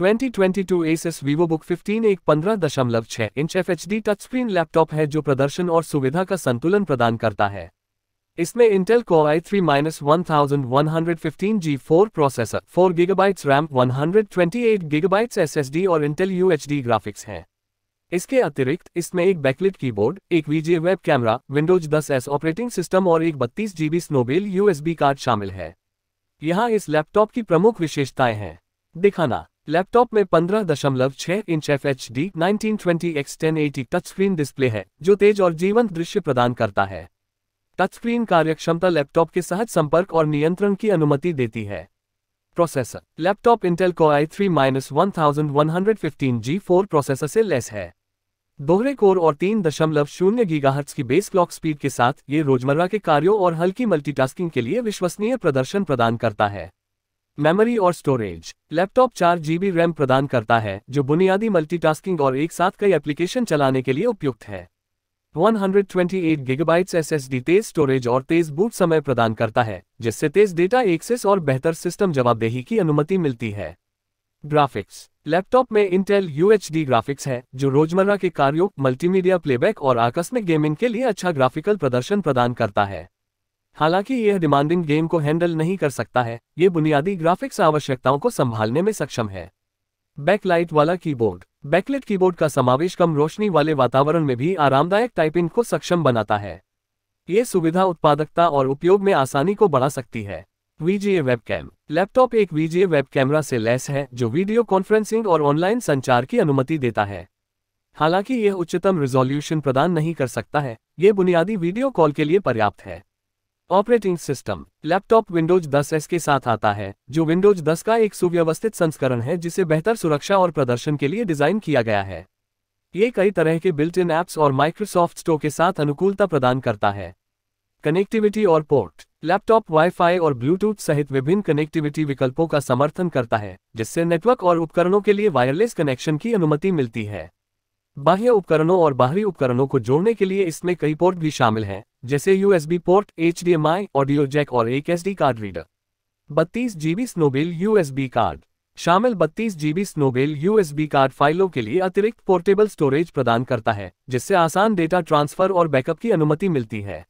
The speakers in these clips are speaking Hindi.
2022 Asus VivoBook 15 एक पंद्रह दशमलव छह inch F H D touch screen laptop है जो प्रदर्शन और सुविधा का संतुलन प्रदान करता है इसमें Intel Core i three minus one thousand one hundred fifteen G four processor four gigabytes RAM one hundred twenty eight gigabytes S S D और Intel U H D graphics हैं इसके अतिरिक्त इसमें एक बैकलिट कीबोर्ड, एक वीजे वेब कैमरा विंडोज दस एस ऑपरेटिंग सिस्टम और एक बत्तीस जीबी स्नोबेल यूएसबी कार्ड शामिल है यहाँ इस लैपटॉप की प्रमुख विशेषताएं हैं दिखाना लैपटॉप में 15.6 inch F H D nineteen twenty x ten eighty touch screen display है जो तेज और जीवंत दृश्य प्रदान करता है टच स्क्रीन कार्यक्षमता लैपटॉप के सहज संपर्क और नियंत्रण की अनुमति देती है processor laptop Intel Core i three minus one thousand one hundred fifteen G four processor से लेस है दोहरे कोर और तीन दशमलव शून्य गीगाहर्ट्स की बेस क्लॉक स्पीड के साथ ये रोजमर्रा के कार्यों और हल्की मल्टीटास्किंग के लिए विश्वसनीय प्रदर्शन प्रदान करता है मेमोरी और स्टोरेज लैपटॉप चार जीबी रैम प्रदान करता है जो बुनियादी मल्टीटास्किंग और एक साथ कई एप्लीकेशन चलाने के लिए उपयुक्त है 128 गीगाबाइट्स एसएसडी तेज स्टोरेज और तेज बूट समय प्रदान करता है जिससे तेज डेटा एक्सेस और बेहतर सिस्टम जवाबदेही की अनुमति मिलती है ग्राफिक्स लैपटॉप में इंटेल यूएचडी ग्राफिक्स है जो रोजमर्रा के कार्यों मल्टीमीडिया प्लेबैक और आकस्मिक गेमिंग के लिए अच्छा ग्राफिकल प्रदर्शन प्रदान करता है हालांकि यह डिमांडिंग गेम को हैंडल नहीं कर सकता है ये बुनियादी ग्राफिक्स आवश्यकताओं को संभालने में सक्षम है बैकलाइट वाला कीबोर्ड बैकलेट कीबोर्ड का समावेश कम रोशनी वाले वातावरण में भी आरामदायक टाइपिंग को सक्षम बनाता है ये सुविधा उत्पादकता और उपयोग में आसानी को बढ़ा सकती है वीजीए वेबकैम लैपटॉप एक वीजीए वेब कैमरा से लैस है जो वीडियो कॉन्फ्रेंसिंग और ऑनलाइन संचार की अनुमति देता है हालांकि यह उच्चतम रिजोल्यूशन प्रदान नहीं कर सकता है ये बुनियादी वीडियो कॉल के लिए पर्याप्त है operating system laptop Windows 10s के साथ आता है जो विंडोज 10 का एक सुव्यवस्थित संस्करण है जिसे बेहतर सुरक्षा और प्रदर्शन के लिए डिजाइन किया गया है ये कई तरह के बिल्ट इन ऐप्स और माइक्रोसॉफ्ट स्टोर के साथ अनुकूलता प्रदान करता है कनेक्टिविटी और पोर्ट लैपटॉप वाईफाई और ब्लूटूथ सहित विभिन्न कनेक्टिविटी विकल्पों का समर्थन करता है जिससे नेटवर्क और उपकरणों के लिए वायरलेस कनेक्शन की अनुमति मिलती है बाह्य उपकरणों और बाहरी उपकरणों को जोड़ने के लिए इसमें कई पोर्ट भी शामिल हैं जैसे USB port H audio jack और एक डी कार्ड रीडर बत्तीस जीबी स्नोबेल यूएसबी कार्ड शामिल बत्तीस जीबी स्नोबेल यूएसबी कार्ड फाइलों के लिए अतिरिक्त पोर्टेबल स्टोरेज प्रदान करता है जिससे आसान डेटा ट्रांसफर और बैकअप की अनुमति मिलती है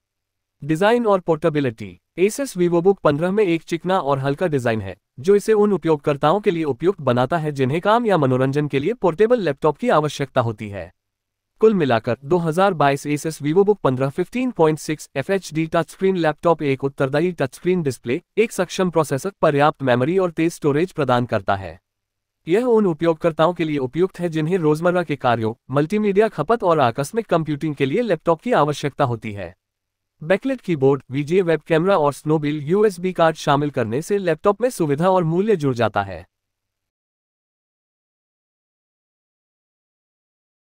डिजाइन और पोर्टेबिलिटी एसएस वीवोबुक 15 में एक चिकना और हल्का डिजाइन है जो इसे उन उपयोगकर्ताओं के लिए उपयुक्त बनाता है जिन्हें काम या मनोरंजन के लिए पोर्टेबल लैपटॉप की आवश्यकता होती है कुल मिलाकर 2022 एसएस Vivobook 15 15.6 FHD touch screen laptop एक उत्तरदायी टच स्क्रीन डिस्प्ले एक सक्षम प्रोसेसर पर्याप्त मेमोरी और तेज स्टोरेज प्रदान करता है यह उन उपयोगकर्ताओं के लिए उपयुक्त है जिन्हें रोजमर्रा के कार्यों मल्टीमीडिया खपत और आकस्मिक कंप्यूटिंग के लिए लैपटॉप की आवश्यकता होती है backlit keyboard VGA web camera और स्नोबिल यूएसबी कार्ड शामिल करने से लैपटॉप में सुविधा और मूल्य जुड़ जाता है